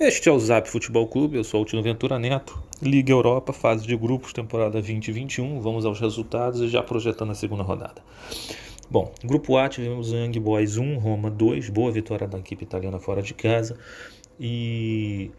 Este é o Zap Futebol Clube, eu sou o Tino Ventura Neto. Liga Europa, fase de grupos, temporada 2021. Vamos aos resultados e já projetando a segunda rodada. Bom, grupo A tivemos Young Boys 1, Roma 2, boa vitória da equipe italiana fora de casa. E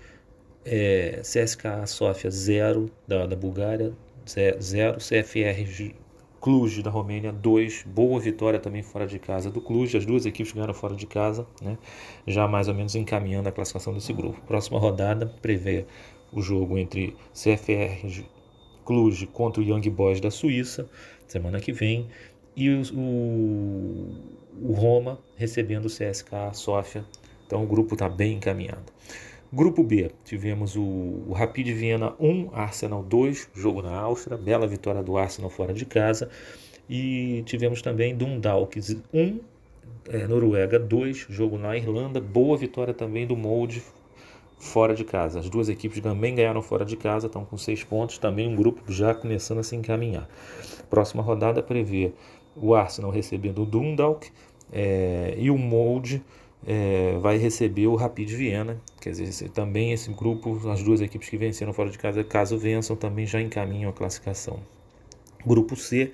é, CSKA Sofia 0, da, da Bulgária 0, CFR Cluj da Romênia 2, boa vitória também fora de casa do Cluj, as duas equipes ganharam fora de casa, né? já mais ou menos encaminhando a classificação desse grupo. Próxima rodada prevê o jogo entre CFR Cluj contra o Young Boys da Suíça, semana que vem, e o, o, o Roma recebendo o CSK Sofia, então o grupo está bem encaminhado. Grupo B, tivemos o, o Rapid Viena 1, Arsenal 2, jogo na Áustria, bela vitória do Arsenal fora de casa. E tivemos também Dundalk 1, é, Noruega 2, jogo na Irlanda, boa vitória também do Molde fora de casa. As duas equipes também ganharam fora de casa, estão com seis pontos, também um grupo já começando a se encaminhar. Próxima rodada prevê o Arsenal recebendo o Dundalk é, e o Molde é, vai receber o Rapid Viena. Quer dizer, também esse grupo, as duas equipes que venceram fora de casa, caso vençam, também já encaminham a classificação. Grupo C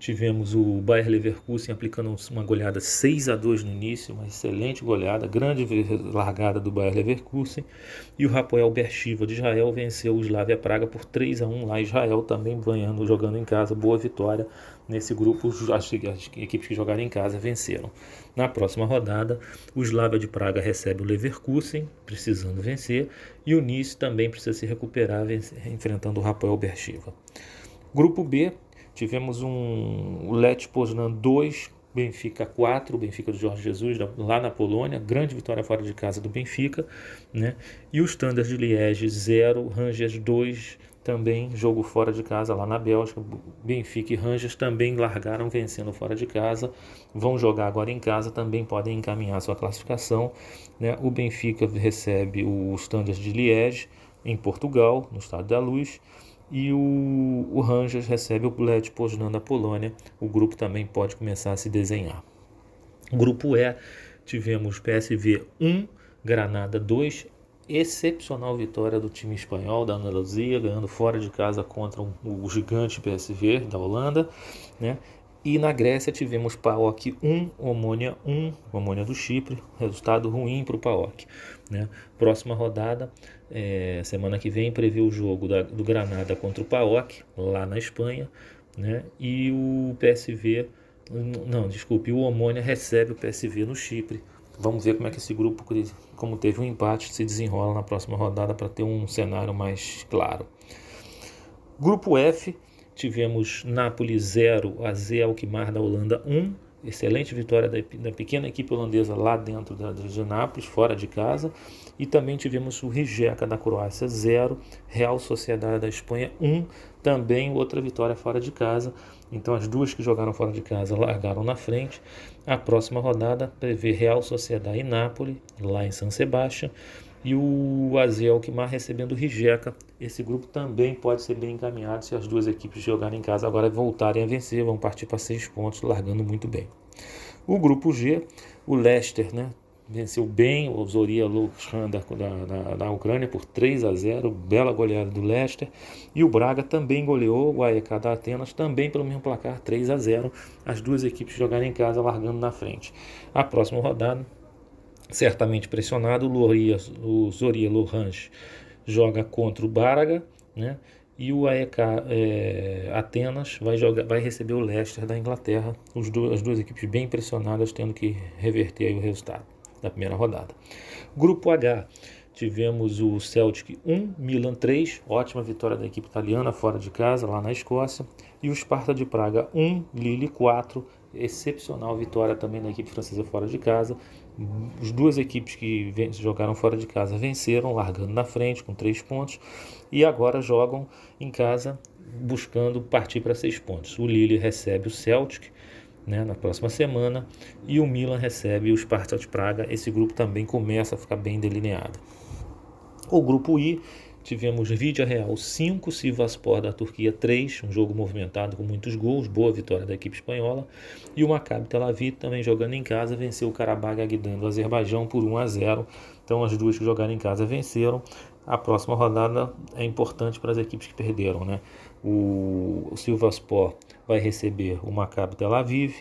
Tivemos o Bayer Leverkusen aplicando uma goleada 6 a 2 no início, uma excelente goleada, grande largada do Bayer Leverkusen. E o Rapoel Beersheva de Israel venceu o Slavia Praga por 3 a 1 lá Israel, também ganhando, jogando em casa. Boa vitória nesse grupo, as, equipes que jogaram em casa venceram. Na próxima rodada, o Slavia de Praga recebe o Leverkusen, precisando vencer, e o Nice também precisa se recuperar, vencer, enfrentando o Rapoel Beersheva. Grupo B, Tivemos um Let Poznan 2, Benfica 4, Benfica do Jorge Jesus, lá na Polônia, grande vitória fora de casa do Benfica, né? E o Standard de Liege 0, Rangers 2, também jogo fora de casa lá na Bélgica. Benfica e Rangers também largaram vencendo fora de casa, vão jogar agora em casa, também podem encaminhar sua classificação, né? O Benfica recebe o Standard de Liege em Portugal, no Estádio da Luz e o, o Rangers recebe o Lech Poznan da Polônia. O grupo também pode começar a se desenhar. Grupo E, tivemos PSV 1, Granada 2, excepcional vitória do time espanhol da Andaluzia, ganhando fora de casa contra um, o gigante PSV da Holanda, né? E na Grécia tivemos PAOC 1, Omônia 1, Omônia do Chipre, resultado ruim para o PAOC. Né? Próxima rodada, é, semana que vem, prevê o jogo da, do Granada contra o PAOC, lá na Espanha, né? e o PSV, não, desculpe, o Omônia recebe o PSV no Chipre. Vamos ver como é que esse grupo, como teve um empate, se desenrola na próxima rodada para ter um cenário mais claro. Grupo F, Tivemos Nápoles 0, AZ Alkmaar da Holanda 1. Um. Excelente vitória da, da, pequena equipe holandesa lá dentro da, de Nápoles, fora de casa. E também tivemos o Rijeka da Croácia 0, Real Sociedade da Espanha 1. Um. Também outra vitória fora de casa. Então as duas que jogaram fora de casa largaram na frente. A próxima rodada prevê Real Sociedade e Nápoles, lá em San Sebastião e o Azel Kimar recebendo o Rijeka. Esse grupo também pode ser bem encaminhado se as duas equipes jogarem em casa agora voltarem a vencer, vão partir para seis pontos, largando muito bem. O grupo G, o Leicester, né? Venceu bem o Zoria Luxan da, da, da, Ucrânia por 3 a 0, bela goleada do Leicester. E o Braga também goleou o AEK da Atenas, também pelo mesmo placar, 3 a 0. As duas equipes jogarem em casa, largando na frente. A próxima rodada, certamente pressionado. O, Loria, o Zoria Lorange joga contra o Baraga, né? E o AEK é, Atenas vai, jogar, vai receber o Leicester da Inglaterra. Do, as duas equipes bem pressionadas, tendo que reverter o resultado da primeira rodada. Grupo H. Tivemos o Celtic 1, Milan 3, ótima vitória da equipe italiana fora de casa, lá na Escócia. E o Sparta de Praga 1, Lille 4, excepcional vitória também da equipe francesa fora de casa. As duas equipes que jogaram fora de casa venceram, largando na frente com três pontos, e agora jogam em casa buscando partir para seis pontos. O Lille recebe o Celtic né, na próxima semana e o Milan recebe o Sparta de Praga. Esse grupo também começa a ficar bem delineado. O grupo I Tivemos vídeo Real 5, Sivaspor da Turquia 3, um jogo movimentado com muitos gols, boa vitória da equipe espanhola. E o Maccabi Tel Aviv também jogando em casa, venceu o Karabakh Agdan do Azerbaijão por 1 a 0. Então as duas que jogaram em casa venceram. A próxima rodada é importante para as equipes que perderam, né? O, o Silvaspor vai receber o Maccabi Tel Aviv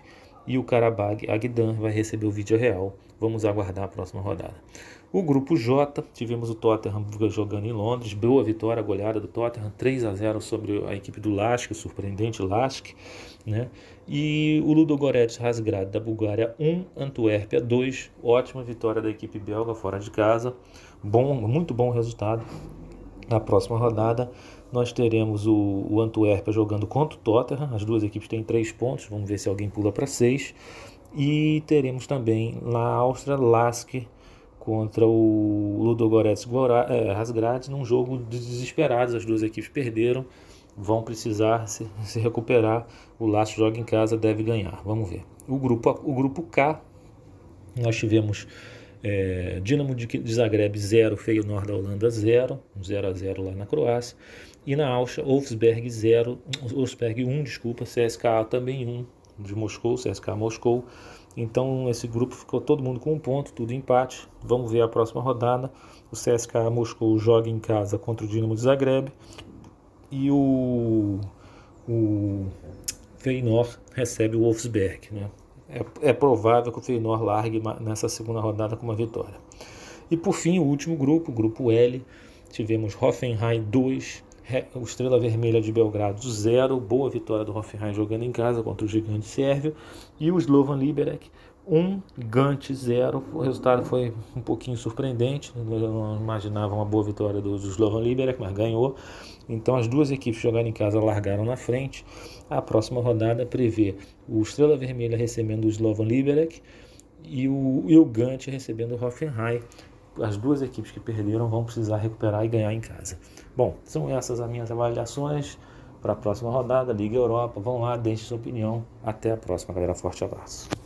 e o Karabakh Agdan vai receber o Vídeo Real. Vamos aguardar a próxima rodada. O grupo J, tivemos o Tottenham jogando em Londres, boa vitória, goleada do Tottenham, 3 a 0 sobre a equipe do Lask, o surpreendente Lask, né? E o Ludogorets Razgrad da Bulgária 1, Antuérpia 2, ótima vitória da equipe belga fora de casa. Bom, muito bom resultado. Na próxima rodada, nós teremos o, o Antuérpia jogando contra o Tottenham. As duas equipes têm três pontos. Vamos ver se alguém pula para seis. E teremos também na Áustria Lask contra o Ludogorets Razgrad é, num jogo desesperado. As duas equipes perderam, vão precisar se, se recuperar. O Lazio joga em casa, deve ganhar. Vamos ver. O grupo, o grupo K, nós tivemos é, Dinamo de, de Zagreb 0, Nord da Holanda 0, 0 a 0 lá na Croácia. E na Alcha, Wolfsberg 0, Wolfsberg 1, desculpa, CSKA também 1, de Moscou, CSKA Moscou. Então esse grupo ficou todo mundo com um ponto, tudo empate. Vamos ver a próxima rodada. O CSK Moscou joga em casa contra o Dinamo de Zagreb e o, o Feyenoord recebe o Wolfsberg. Né? É, é provável que o Feyenoord largue nessa segunda rodada com uma vitória. E por fim, o último grupo, o grupo L, tivemos Hoffenheim 2, o Estrela Vermelha de Belgrado 0, boa vitória do Hoffenheim jogando em casa contra o gigante sérvio, e o Slovan Liberec 1, um, Gante 0. O resultado foi um pouquinho surpreendente, né? eu não imaginava uma boa vitória do, do Slovan Liberec, mas ganhou. Então as duas equipes jogando em casa largaram na frente. A próxima rodada prevê o Estrela Vermelha recebendo o Slovan Liberec e o, e o Gant recebendo o Hoffenheim as duas equipes que perderam vão precisar recuperar e ganhar em casa. Bom, são essas as minhas avaliações para a próxima rodada, Liga Europa. Vão lá, deixe sua opinião. Até a próxima, galera. Forte abraço.